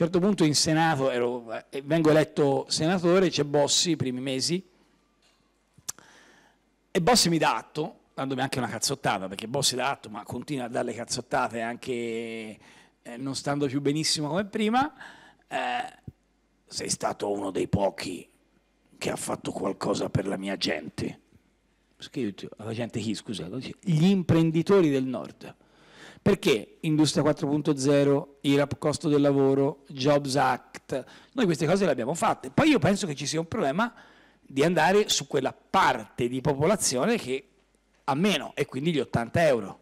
A un certo punto in Senato ero, eh, vengo eletto senatore, c'è Bossi, i primi mesi, e Bossi mi dà atto, dandomi anche una cazzottata, perché Bossi dà atto, ma continua a darle cazzottate anche eh, non stando più benissimo come prima, eh, sei stato uno dei pochi che ha fatto qualcosa per la mia gente. Scriviti, alla gente chi, scusate, gli imprenditori del nord perché Industria 4.0, IRAP costo del lavoro, Jobs Act, noi queste cose le abbiamo fatte. Poi io penso che ci sia un problema di andare su quella parte di popolazione che ha meno e quindi gli 80 euro.